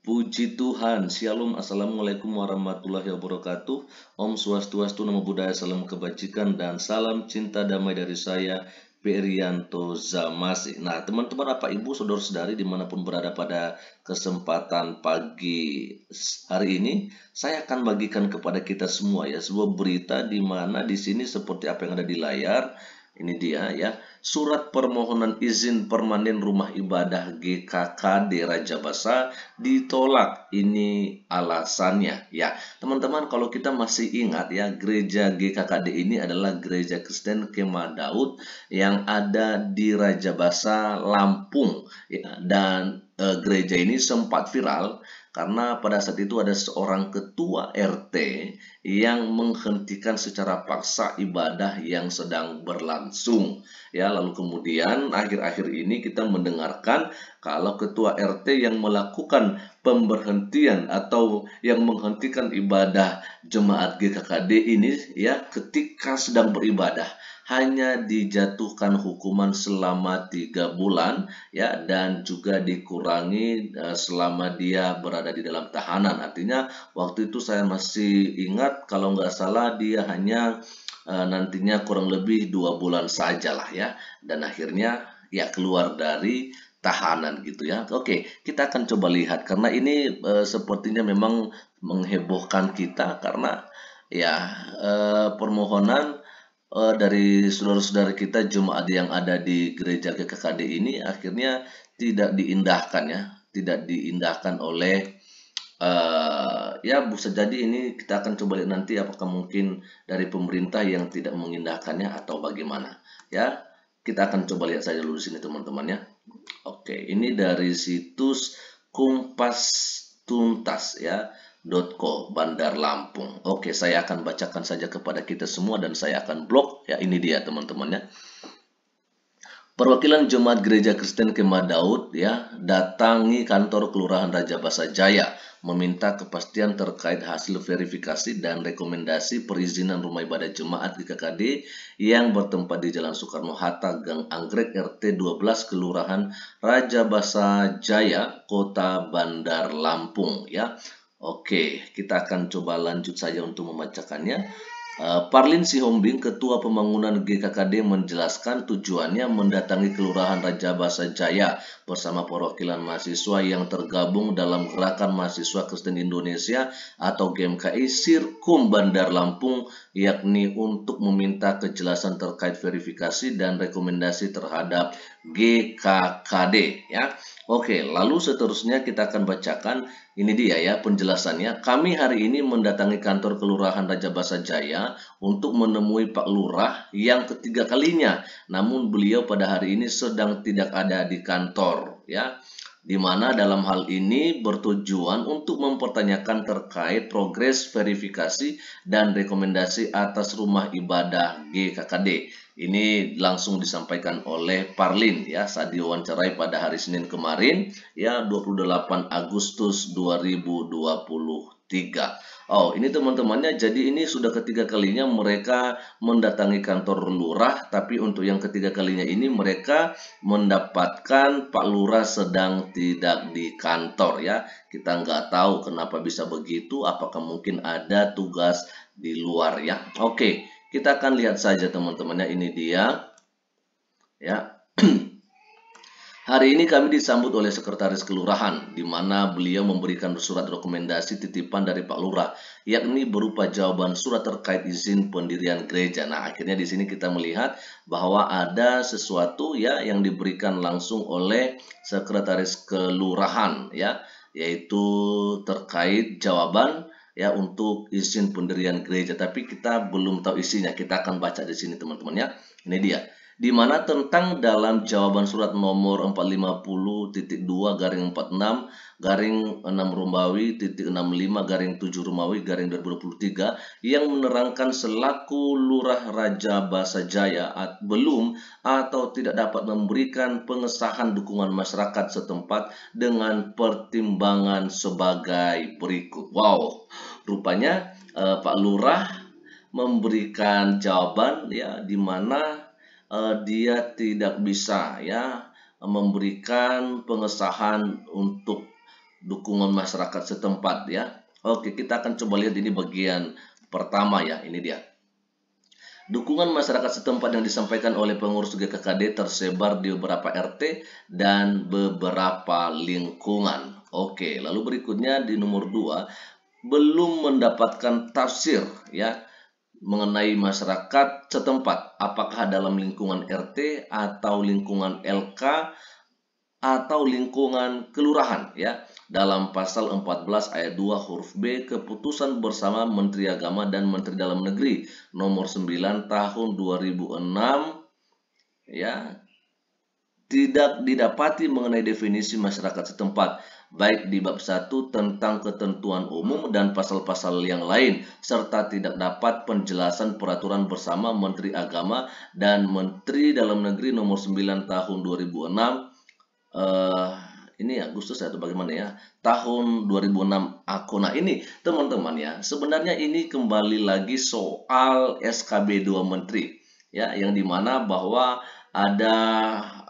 Puji Tuhan, Shalom, Assalamualaikum warahmatullahi wabarakatuh Om Swastiastu, Namo Buddhaya, Salam Kebajikan dan Salam Cinta Damai dari saya Perianto Zamasi Nah teman-teman apa ibu, saudara-saudari dimanapun berada pada kesempatan pagi hari ini Saya akan bagikan kepada kita semua ya sebuah berita di mana di sini seperti apa yang ada di layar ini dia ya, surat permohonan izin permanen rumah ibadah GKK di Raja Basa ditolak. Ini alasannya ya. Teman-teman kalau kita masih ingat ya, gereja GKKD ini adalah gereja Kristen Kemah Daud yang ada di Raja Basa, Lampung ya. Dan Eh, gereja ini sempat viral karena pada saat itu ada seorang ketua RT yang menghentikan secara paksa ibadah yang sedang berlangsung ya lalu kemudian akhir-akhir ini kita mendengarkan kalau ketua RT yang melakukan pemberhentian atau yang menghentikan ibadah jemaat GKKD ini ya ketika sedang beribadah hanya dijatuhkan hukuman selama tiga bulan ya dan juga dikurangi uh, selama dia berada di dalam tahanan artinya waktu itu saya masih ingat kalau nggak salah dia hanya uh, nantinya kurang lebih dua bulan sajalah ya dan akhirnya ya keluar dari tahanan gitu ya. Oke, kita akan coba lihat karena ini e, sepertinya memang menghebohkan kita karena ya e, permohonan e, dari saudara-saudara kita jemaat yang ada di gereja GKKD ini akhirnya tidak diindahkan ya, tidak diindahkan oleh Uh, ya bisa jadi ini kita akan coba lihat nanti apakah mungkin dari pemerintah yang tidak mengindahkannya atau bagaimana ya kita akan coba lihat saja dulu di sini teman-teman ya Oke, ini dari situs kumpastuntas tuntas ya .co Bandar Lampung. Oke, saya akan bacakan saja kepada kita semua dan saya akan blok ya ini dia teman-temannya. Perwakilan Jemaat Gereja Kristen Kemah Daud ya datangi kantor Kelurahan Raja Basa Jaya meminta kepastian terkait hasil verifikasi dan rekomendasi perizinan rumah ibadah jemaat GKKD yang bertempat di Jalan Soekarno Hatta Gang Anggrek RT 12 Kelurahan Raja Basa Jaya Kota Bandar Lampung ya. Oke, kita akan coba lanjut saja untuk membacakannya. Eh, Parlin Sihombing, Ketua Pembangunan GKKD menjelaskan tujuannya mendatangi Kelurahan Raja Basa Jaya bersama perwakilan mahasiswa yang tergabung dalam Gerakan Mahasiswa Kristen Indonesia atau GMKI Sirkum Bandar Lampung yakni untuk meminta kejelasan terkait verifikasi dan rekomendasi terhadap GKKD ya. Oke, lalu seterusnya kita akan bacakan, ini dia ya penjelasannya. Kami hari ini mendatangi kantor Kelurahan Raja Basa Jaya untuk menemui Pak Lurah yang ketiga kalinya. Namun beliau pada hari ini sedang tidak ada di kantor ya di mana dalam hal ini bertujuan untuk mempertanyakan terkait progres verifikasi dan rekomendasi atas rumah ibadah GKKD. Ini langsung disampaikan oleh Parlin ya saat diwawancarai pada hari Senin kemarin ya 28 Agustus 2020 tiga. Oh, ini teman-temannya, jadi ini sudah ketiga kalinya mereka mendatangi kantor lurah, tapi untuk yang ketiga kalinya ini mereka mendapatkan Pak Lurah sedang tidak di kantor ya. Kita nggak tahu kenapa bisa begitu, apakah mungkin ada tugas di luar ya. Oke, kita akan lihat saja teman-temannya, ini dia. Ya. Hari ini kami disambut oleh Sekretaris Kelurahan, di mana beliau memberikan surat rekomendasi titipan dari Pak Lurah, yakni berupa jawaban surat terkait izin pendirian gereja. Nah, akhirnya di sini kita melihat bahwa ada sesuatu ya yang diberikan langsung oleh Sekretaris Kelurahan ya, yaitu terkait jawaban ya untuk izin pendirian gereja. Tapi kita belum tahu isinya. Kita akan baca di sini teman-teman ya. Ini dia di mana tentang dalam jawaban surat nomor 450.2 garing 46 garing 6 Romawi titik 65 garing 7 Romawi garing 2023 yang menerangkan selaku lurah raja Basa Jaya at, belum atau tidak dapat memberikan pengesahan dukungan masyarakat setempat dengan pertimbangan sebagai berikut. Wow, rupanya eh, Pak Lurah memberikan jawaban ya di mana uh, dia tidak bisa ya memberikan pengesahan untuk dukungan masyarakat setempat ya. Oke, kita akan coba lihat ini bagian pertama ya, ini dia. Dukungan masyarakat setempat yang disampaikan oleh pengurus GKKD tersebar di beberapa RT dan beberapa lingkungan. Oke, lalu berikutnya di nomor 2 belum mendapatkan tafsir ya mengenai masyarakat setempat, apakah dalam lingkungan RT atau lingkungan LK atau lingkungan kelurahan ya. Dalam pasal 14 ayat 2 huruf B keputusan bersama Menteri Agama dan Menteri Dalam Negeri nomor 9 tahun 2006 ya tidak didapati mengenai definisi masyarakat setempat, baik di bab 1 tentang ketentuan umum dan pasal-pasal yang lain, serta tidak dapat penjelasan peraturan bersama Menteri Agama dan Menteri Dalam Negeri nomor 9 tahun 2006, uh, eh, ini Agustus ya, atau bagaimana ya, tahun 2006 aku. Nah ini teman-teman ya, sebenarnya ini kembali lagi soal SKB 2 Menteri, ya yang dimana bahwa ada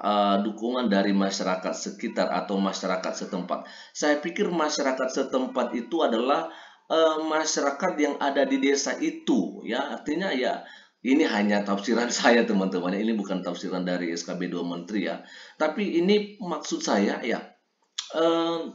uh, dukungan dari masyarakat sekitar atau masyarakat setempat. Saya pikir masyarakat setempat itu adalah uh, masyarakat yang ada di desa itu, ya artinya ya ini hanya tafsiran saya teman-teman, ini bukan tafsiran dari SKB 2 Menteri ya. Tapi ini maksud saya ya, Uh,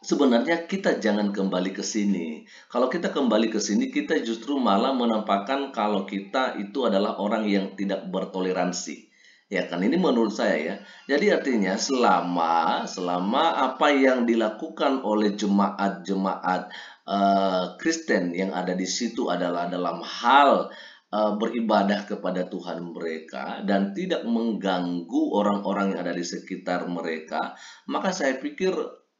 sebenarnya kita jangan kembali ke sini. Kalau kita kembali ke sini, kita justru malah menampakkan kalau kita itu adalah orang yang tidak bertoleransi. Ya kan ini menurut saya ya. Jadi artinya selama selama apa yang dilakukan oleh jemaat-jemaat uh, Kristen yang ada di situ adalah dalam hal eh, beribadah kepada Tuhan mereka dan tidak mengganggu orang-orang yang ada di sekitar mereka, maka saya pikir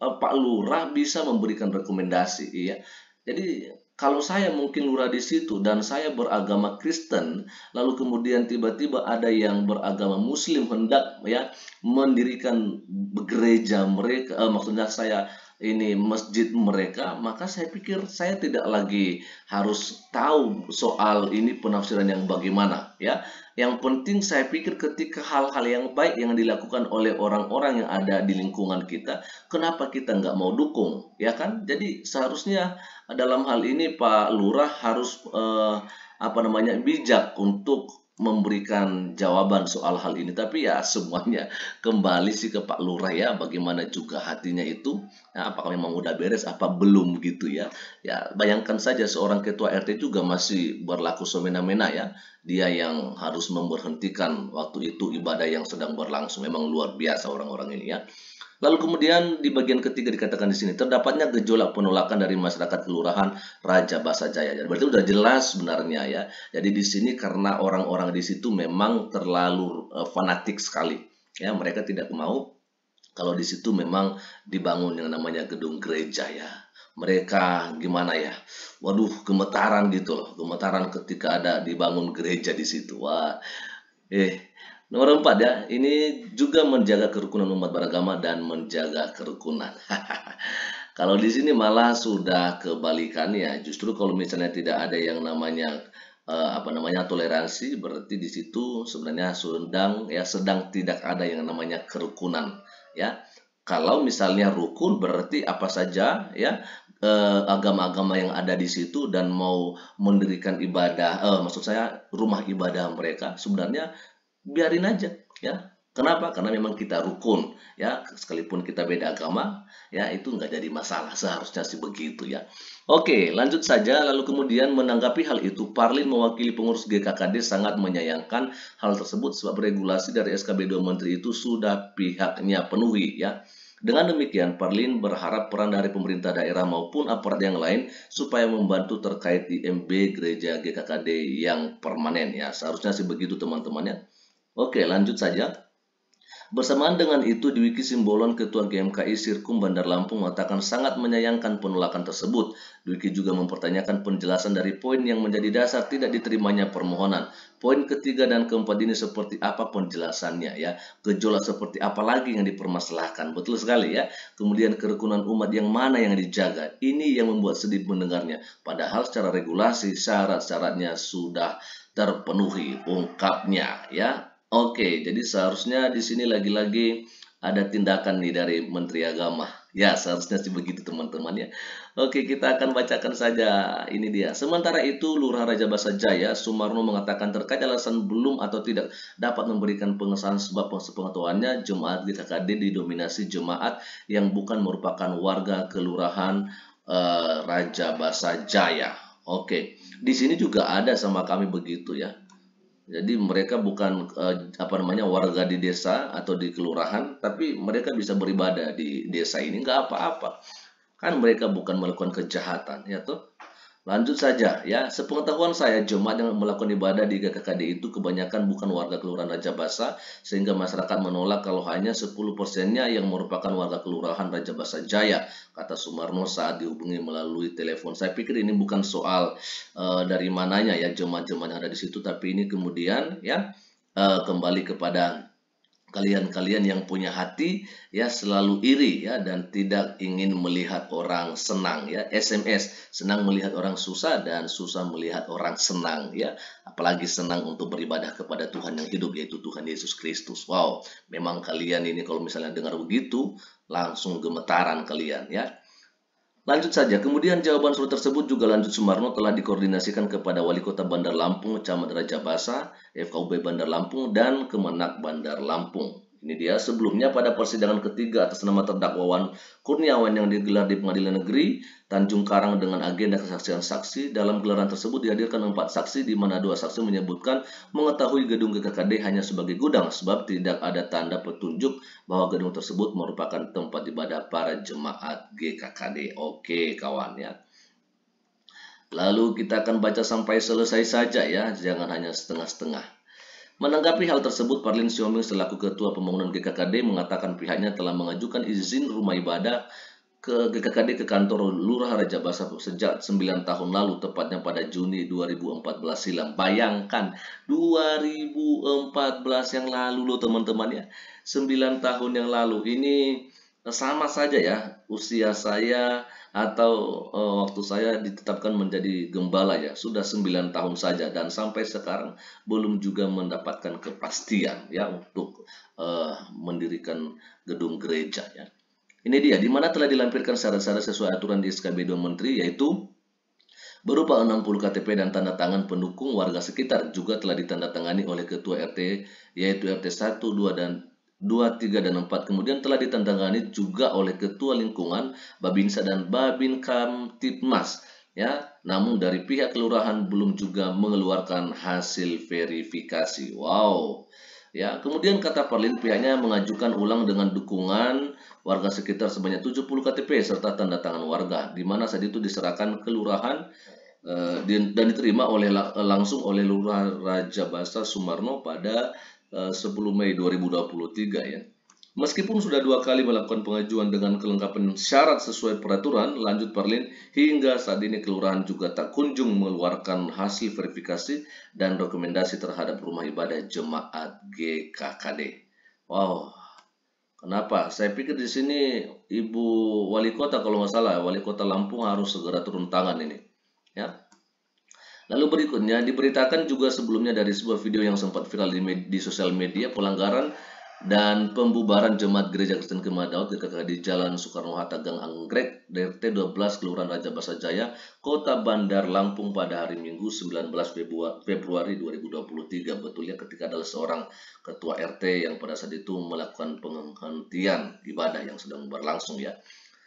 eh, Pak Lurah bisa memberikan rekomendasi ya. Jadi kalau saya mungkin lurah di situ dan saya beragama Kristen, lalu kemudian tiba-tiba ada yang beragama Muslim hendak ya mendirikan gereja mereka, eh, maksudnya saya ini masjid mereka, maka saya pikir saya tidak lagi harus tahu soal ini penafsiran yang bagaimana ya. Yang penting saya pikir ketika hal-hal yang baik yang dilakukan oleh orang-orang yang ada di lingkungan kita, kenapa kita nggak mau dukung, ya kan? Jadi seharusnya dalam hal ini Pak Lurah harus eh, apa namanya bijak untuk memberikan jawaban soal hal ini tapi ya semuanya kembali sih ke Pak Lurah ya bagaimana juga hatinya itu nah, apakah memang udah beres apa belum gitu ya ya bayangkan saja seorang ketua RT juga masih berlaku semena-mena ya dia yang harus memberhentikan waktu itu ibadah yang sedang berlangsung memang luar biasa orang-orang ini ya Lalu kemudian di bagian ketiga dikatakan di sini terdapatnya gejolak penolakan dari masyarakat kelurahan Raja Basa Jaya. Jadi berarti udah jelas sebenarnya ya. Jadi di sini karena orang-orang di situ memang terlalu e, fanatik sekali. Ya, mereka tidak mau kalau di situ memang dibangun yang namanya gedung gereja ya. Mereka gimana ya? Waduh, gemetaran gitu loh, gemetaran ketika ada dibangun gereja di situ. Wah. Eh, Nomor empat ya, ini juga menjaga kerukunan umat beragama dan menjaga kerukunan. kalau di sini malah sudah kebalikannya, justru kalau misalnya tidak ada yang namanya eh, apa namanya toleransi, berarti di situ sebenarnya sedang ya sedang tidak ada yang namanya kerukunan, ya. Kalau misalnya rukun berarti apa saja ya eh, agama-agama yang ada di situ dan mau mendirikan ibadah, eh, maksud saya rumah ibadah mereka sebenarnya biarin aja ya Kenapa? Karena memang kita rukun, ya. Sekalipun kita beda agama, ya itu nggak jadi masalah seharusnya sih begitu ya. Oke, lanjut saja. Lalu kemudian menanggapi hal itu, Parlin mewakili pengurus GKKD sangat menyayangkan hal tersebut sebab regulasi dari SKB 2 Menteri itu sudah pihaknya penuhi, ya. Dengan demikian, Parlin berharap peran dari pemerintah daerah maupun aparat yang lain supaya membantu terkait IMB Gereja GKKD yang permanen ya. Seharusnya sih begitu teman-temannya. Oke, lanjut saja. Bersamaan dengan itu, di Wiki Simbolon, Ketua GMKI Sirkum Bandar Lampung mengatakan sangat menyayangkan penolakan tersebut. Dwiki juga mempertanyakan penjelasan dari poin yang menjadi dasar tidak diterimanya permohonan. Poin ketiga dan keempat ini seperti apa penjelasannya ya? Gejolak seperti apa lagi yang dipermasalahkan? Betul sekali ya. Kemudian kerukunan umat yang mana yang dijaga? Ini yang membuat sedih mendengarnya. Padahal secara regulasi syarat-syaratnya sudah terpenuhi ungkapnya ya Oke, jadi seharusnya di sini lagi-lagi ada tindakan nih dari Menteri Agama. Ya, seharusnya sih begitu teman-teman ya. Oke, kita akan bacakan saja ini dia. Sementara itu, Lurah Raja Basa Jaya, Sumarno mengatakan terkait alasan belum atau tidak dapat memberikan pengesahan sebab pengetahuannya jemaat KKD didominasi jemaat yang bukan merupakan warga kelurahan eh, Raja Basa Jaya. Oke, di sini juga ada sama kami begitu ya jadi mereka bukan uh, apa namanya warga di desa atau di kelurahan, tapi mereka bisa beribadah di desa ini nggak apa-apa. Kan mereka bukan melakukan kejahatan, ya tuh. Lanjut saja ya, sepengetahuan saya jemaat yang melakukan ibadah di GKKD itu kebanyakan bukan warga kelurahan Raja Basa sehingga masyarakat menolak kalau hanya 10 persennya yang merupakan warga kelurahan Raja Basa Jaya, kata Sumarno saat dihubungi melalui telepon. Saya pikir ini bukan soal uh, dari mananya ya jemaat-jemaat yang ada di situ, tapi ini kemudian ya uh, kembali kepada kalian-kalian yang punya hati ya selalu iri ya dan tidak ingin melihat orang senang ya SMS senang melihat orang susah dan susah melihat orang senang ya apalagi senang untuk beribadah kepada Tuhan yang hidup yaitu Tuhan Yesus Kristus wow memang kalian ini kalau misalnya dengar begitu langsung gemetaran kalian ya Lanjut saja, kemudian jawaban surat tersebut juga lanjut Sumarno telah dikoordinasikan kepada Wali Kota Bandar Lampung, Camat Raja Basa, FKUB Bandar Lampung, dan Kemenak Bandar Lampung. Ini dia sebelumnya pada persidangan ketiga atas nama terdakwa Wan Kurniawan yang digelar di Pengadilan Negeri Tanjung Karang dengan agenda kesaksian saksi. Dalam gelaran tersebut dihadirkan empat saksi di mana dua saksi menyebutkan mengetahui gedung GKKD hanya sebagai gudang sebab tidak ada tanda petunjuk bahwa gedung tersebut merupakan tempat ibadah para jemaat GKKD. Oke kawan ya. Lalu kita akan baca sampai selesai saja ya, jangan hanya setengah-setengah. Menanggapi hal tersebut, Parlin Xioming selaku Ketua Pembangunan GKKD mengatakan pihaknya telah mengajukan izin rumah ibadah ke GKKD ke kantor Lurah Raja Basa sejak 9 tahun lalu, tepatnya pada Juni 2014 silam. Bayangkan, 2014 yang lalu loh teman-teman ya, 9 tahun yang lalu. Ini Nah, sama saja ya usia saya atau e, waktu saya ditetapkan menjadi gembala ya sudah 9 tahun saja dan sampai sekarang belum juga mendapatkan kepastian ya untuk e, mendirikan gedung gereja ya. Ini dia di mana telah dilampirkan syarat-syarat sesuai aturan di SKB 2 Menteri yaitu berupa 60 KTP dan tanda tangan pendukung warga sekitar juga telah ditandatangani oleh ketua RT yaitu RT 1, 2 dan 2, 3, dan 4 kemudian telah ditandatangani juga oleh Ketua Lingkungan Babinsa dan Babin Kamtipmas ya namun dari pihak kelurahan belum juga mengeluarkan hasil verifikasi wow ya kemudian kata Perlin pihaknya mengajukan ulang dengan dukungan warga sekitar sebanyak 70 KTP serta tanda tangan warga di mana saat itu diserahkan kelurahan eh, dan diterima oleh langsung oleh Lurah Raja Basa Sumarno pada 10 eh, Mei 2023 ya. Meskipun sudah dua kali melakukan pengajuan dengan kelengkapan syarat sesuai peraturan, lanjut Perlin, hingga saat ini kelurahan juga tak kunjung mengeluarkan hasil verifikasi dan rekomendasi terhadap rumah ibadah jemaat GKKD. Wow, kenapa? Saya pikir di sini Ibu Wali Kota kalau nggak salah, Wali Kota Lampung harus segera turun tangan ini. Ya, Lalu berikutnya diberitakan juga sebelumnya dari sebuah video yang sempat viral di, med di sosial media pelanggaran dan pembubaran jemaat gereja Kristen Kemadaut Daud ketika di Jalan Soekarno-Hatta Gang Anggrek DRT 12 Kelurahan Raja Basa Jaya Kota Bandar Lampung pada hari Minggu 19 Februari 2023 betulnya ketika adalah seorang ketua RT yang pada saat itu melakukan penghentian ibadah yang sedang berlangsung ya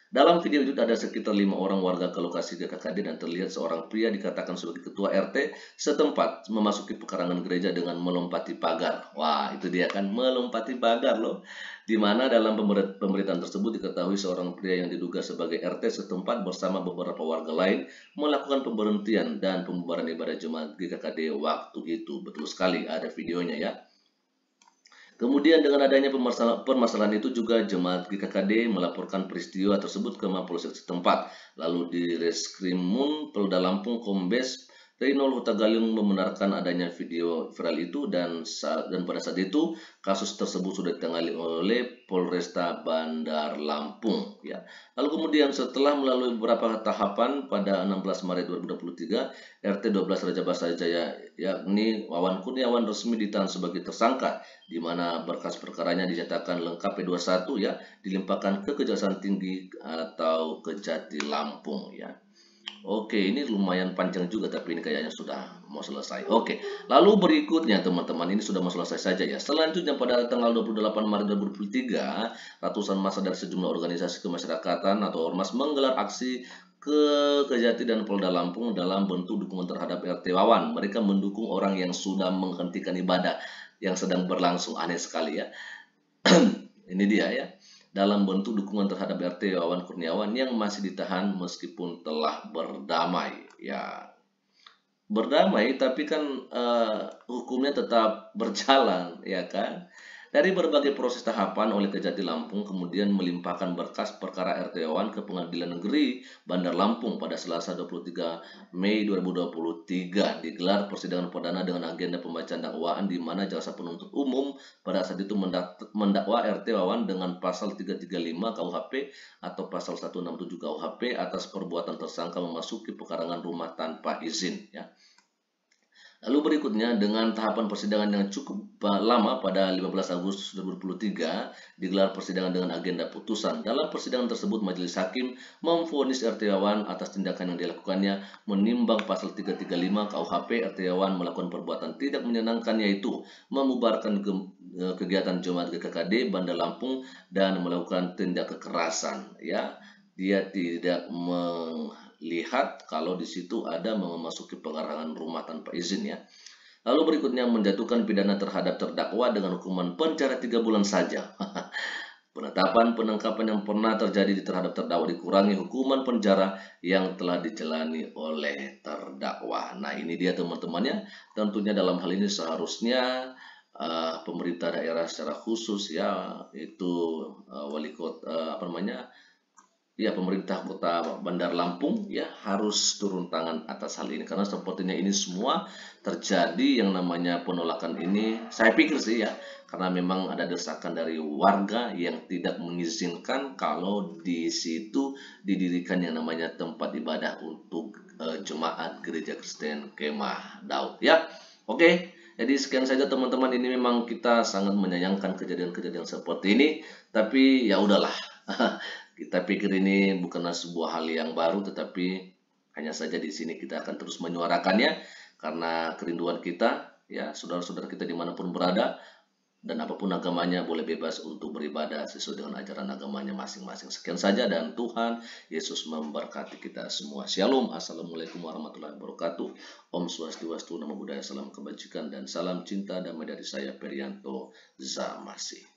dalam video itu ada sekitar lima orang warga ke lokasi GKKD dan terlihat seorang pria dikatakan sebagai ketua RT setempat memasuki pekarangan gereja dengan melompati pagar. Wah, itu dia kan melompati pagar loh. Di mana dalam pemberitaan tersebut diketahui seorang pria yang diduga sebagai RT setempat bersama beberapa warga lain melakukan pemberhentian dan pembubaran ibadah jemaat GKKD waktu itu. Betul sekali ada videonya ya. Kemudian dengan adanya permasalahan, itu juga jemaat GKKD melaporkan peristiwa tersebut ke Mapolsek setempat. Lalu di Reskrimun Polda Lampung Kombes Huta Hutagalung membenarkan adanya video viral itu dan saat, dan pada saat itu kasus tersebut sudah ditangani oleh Polresta Bandar Lampung ya. Lalu kemudian setelah melalui beberapa tahapan pada 16 Maret 2023 RT 12 Raja Basah Jaya yakni Wawan Kurniawan resmi ditahan sebagai tersangka di mana berkas perkaranya dinyatakan lengkap P21 ya dilimpahkan ke Kejaksaan Tinggi atau Kejati Lampung ya. Oke, ini lumayan panjang juga, tapi ini kayaknya sudah mau selesai. Oke, lalu berikutnya teman-teman, ini sudah mau selesai saja ya. Selanjutnya pada tanggal 28 Maret 2023, ratusan masa dari sejumlah organisasi kemasyarakatan atau ormas menggelar aksi ke Kejati dan Polda Lampung dalam bentuk dukungan terhadap RT Wawan. Mereka mendukung orang yang sudah menghentikan ibadah yang sedang berlangsung. Aneh sekali ya. ini dia ya dalam bentuk dukungan terhadap RT Wawan Kurniawan yang masih ditahan meskipun telah berdamai. Ya, berdamai tapi kan uh, hukumnya tetap berjalan, ya kan? Dari berbagai proses tahapan oleh Kejati Lampung kemudian melimpahkan berkas perkara RTOan ke Pengadilan Negeri Bandar Lampung pada Selasa 23 Mei 2023 digelar persidangan perdana dengan agenda pembacaan dakwaan di mana jaksa penuntut umum pada saat itu mendakwa RT RTOan dengan pasal 335 KUHP atau pasal 167 KUHP atas perbuatan tersangka memasuki pekarangan rumah tanpa izin ya. Lalu berikutnya dengan tahapan persidangan yang cukup eh, lama pada 15 Agustus 2023 digelar persidangan dengan agenda putusan. Dalam persidangan tersebut majelis hakim memvonis Ertiawan atas tindakan yang dilakukannya menimbang pasal 335 KUHP Ertiawan melakukan perbuatan tidak menyenangkan yaitu memubarkan eh, kegiatan Jumat GKKD Bandar Lampung dan melakukan tindak kekerasan ya. Dia tidak meng lihat kalau di situ ada memasuki pengarahan rumah tanpa izin ya. Lalu berikutnya menjatuhkan pidana terhadap terdakwa dengan hukuman penjara tiga bulan saja. Penetapan penangkapan yang pernah terjadi terhadap terdakwa dikurangi hukuman penjara yang telah dijalani oleh terdakwa. Nah ini dia teman-temannya. Tentunya dalam hal ini seharusnya uh, pemerintah daerah secara khusus ya itu uh, wali kota uh, apa namanya ya pemerintah kota Bandar Lampung ya harus turun tangan atas hal ini karena sepertinya ini semua terjadi yang namanya penolakan ini saya pikir sih ya karena memang ada desakan dari warga yang tidak mengizinkan kalau di situ didirikan yang namanya tempat ibadah untuk uh, jemaat gereja Kristen Kemah Daud ya oke okay. Jadi sekian saja teman-teman ini memang kita sangat menyayangkan kejadian-kejadian seperti ini tapi ya udahlah Kita pikir ini bukanlah sebuah hal yang baru, tetapi hanya saja di sini kita akan terus menyuarakannya karena kerinduan kita, ya saudara-saudara kita dimanapun berada, dan apapun agamanya boleh bebas untuk beribadah sesuai dengan ajaran agamanya masing-masing. Sekian saja dan Tuhan Yesus memberkati kita semua. Shalom, Assalamualaikum warahmatullahi wabarakatuh. Om Swastiwastu, Nama Buddha Salam Kebajikan, dan Salam Cinta dan dari saya, Perianto Zamasi.